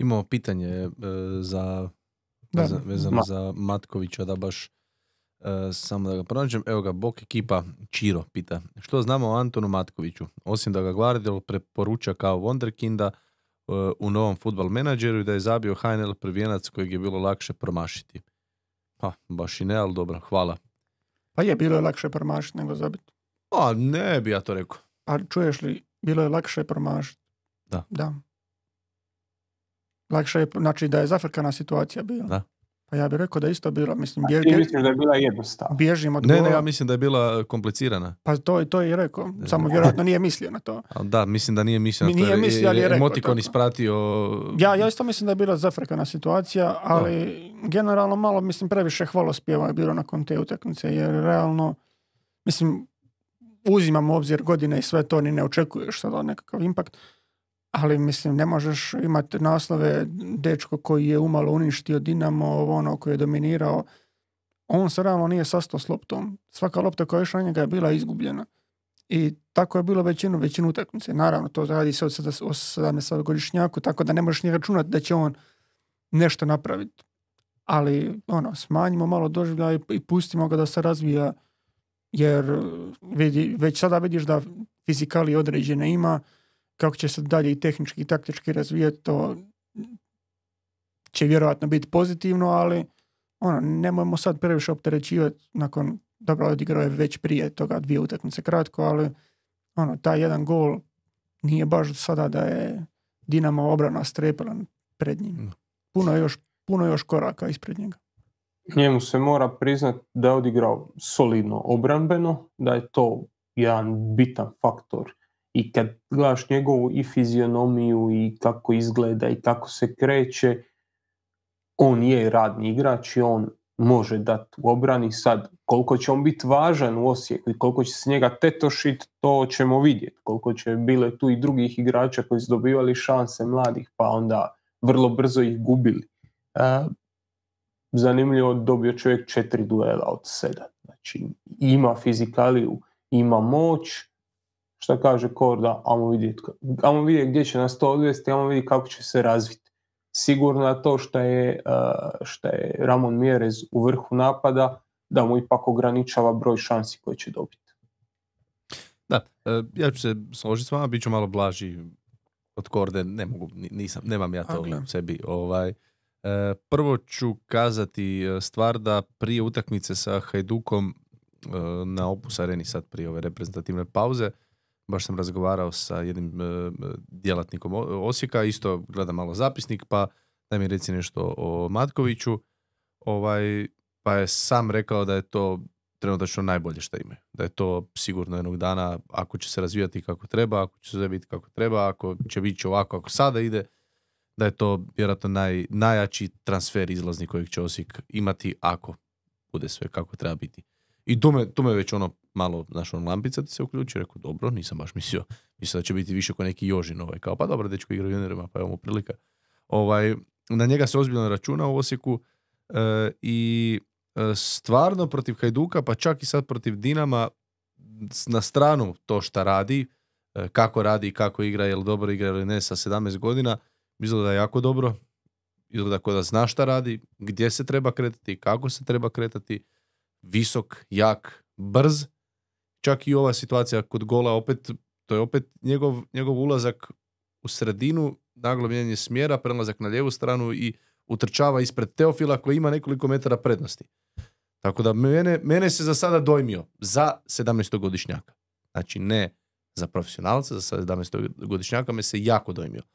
Imamo pitanje e, za, Vezano, za Matkovića, da baš e, samo da ga pronađem. Evo ga, Bok ekipa Čiro pita. Što znamo o Antonu Matkoviću? Osim da ga Guardiol preporuča kao Wonderkinda e, u novom futbal menadžeru i da je zabio heinel prvijenac kojeg je bilo lakše promašiti. Pa, baš i ne, ali dobro, hvala. Pa je bilo je lakše promašiti nego zabiti. A pa, ne bi ja to rekao. A čuješ li, bilo je lakše promašiti. Da. Da. Lakše je, znači da je zafrkana situacija bila. Da. Pa ja bih rekao da je isto bilo, mislim, bjež, da je bila jednostavna? Bježim od Ne, ne, ja mislim da je bila e, komplicirana. Pa to, to je i rekao, samo vjerojatno nije mislio na to. da, mislim da nije mislio na to. Nije mislio, ali je rekao. Emotikon ispratio... Ja, ja isto mislim da je bila zafrkana situacija, ali generalno malo, mislim, previše hvalospjeva je bilo nakon te utakmice, jer realno, mislim, uzimam u obzir godine i sve to, ni ne očekuješ sada nekakav impakt ali mislim ne možeš imati naslove dečko koji je umalo uništio Dinamo, ono koji je dominirao. On se realno nije sastao s loptom. Svaka lopta koja je išla njega je bila izgubljena. I tako je bilo većinu, većinu utakmice. Naravno, to radi se o 17 godišnjaku, tako da ne možeš ni računati da će on nešto napraviti. Ali, ono, smanjimo malo doživlja i, pustimo ga da se razvija, jer vidi, već sada vidiš da fizikali određene ima, kako će se dalje i tehnički i taktički razvijati, to će vjerojatno biti pozitivno, ali ono, nemojmo sad previše opterećivati nakon, dobro, odigrao je već prije toga dvije utakmice kratko, ali ono, taj jedan gol nije baš sada da je Dinamo obrana strepila pred njim. Puno još, puno još koraka ispred njega. Njemu se mora priznati da je odigrao solidno obrambeno, da je to jedan bitan faktor i kad gledaš njegovu i fizionomiju i kako izgleda i kako se kreće, on je radni igrač i on može dati u obrani sad. Koliko će on biti važan u Osijeku i koliko će se njega tetošiti, to ćemo vidjeti. Koliko će bile tu i drugih igrača koji su dobivali šanse mladih, pa onda vrlo brzo ih gubili. E, zanimljivo, dobio čovjek četiri duela od sedam. Znači, ima fizikaliju, ima moć, šta kaže Korda, amo vidjeti vidjet gdje će nas to odvesti, amo vidi kako će se razviti. Sigurno je to što je, što je Ramon Mjerez u vrhu napada, da mu ipak ograničava broj šansi koje će dobiti. Da, e, ja ću se složiti s vama, bit ću malo blaži od korde, ne mogu, nisam, nemam ja to u sebi. Ovaj, e, prvo ću kazati e, stvar da prije utakmice sa Hajdukom na opus areni sad prije ove reprezentativne pauze, baš sam razgovarao sa jednim e, djelatnikom Osijeka, isto gledam malo zapisnik, pa daj mi reci nešto o Matkoviću, ovaj, pa je sam rekao da je to trenutačno najbolje što imaju. Da je to sigurno jednog dana, ako će se razvijati kako treba, ako će se biti kako treba, ako će biti ovako, ako sada ide, da je to vjerojatno naj, najjači transfer izlazni kojeg će Osijek imati ako bude sve kako treba biti. I to me, to već ono malo, znaš, on lampica ti se uključi, rekao, dobro, nisam baš mislio, mislio da će biti više ko neki Jožin, ovaj, kao, pa dobro, dečko igra juniorima, pa evo mu prilika. Ovaj, na njega se ozbiljno računa u Osijeku eh, i eh, stvarno protiv Hajduka, pa čak i sad protiv Dinama, na stranu to šta radi, eh, kako radi i kako igra, je li dobro igra ili ne sa 17 godina, izgleda da je jako dobro, izgleda kao da zna šta radi, gdje se treba kretati, kako se treba kretati, visok, jak, brz. Čak i ova situacija kod gola, opet, to je opet njegov, njegov ulazak u sredinu, naglo mijenjanje smjera, prelazak na lijevu stranu i utrčava ispred Teofila koji ima nekoliko metara prednosti. Tako da mene, mene se za sada dojmio za 17-godišnjaka. Znači ne za profesionalca, za 17-godišnjaka me se jako dojmio.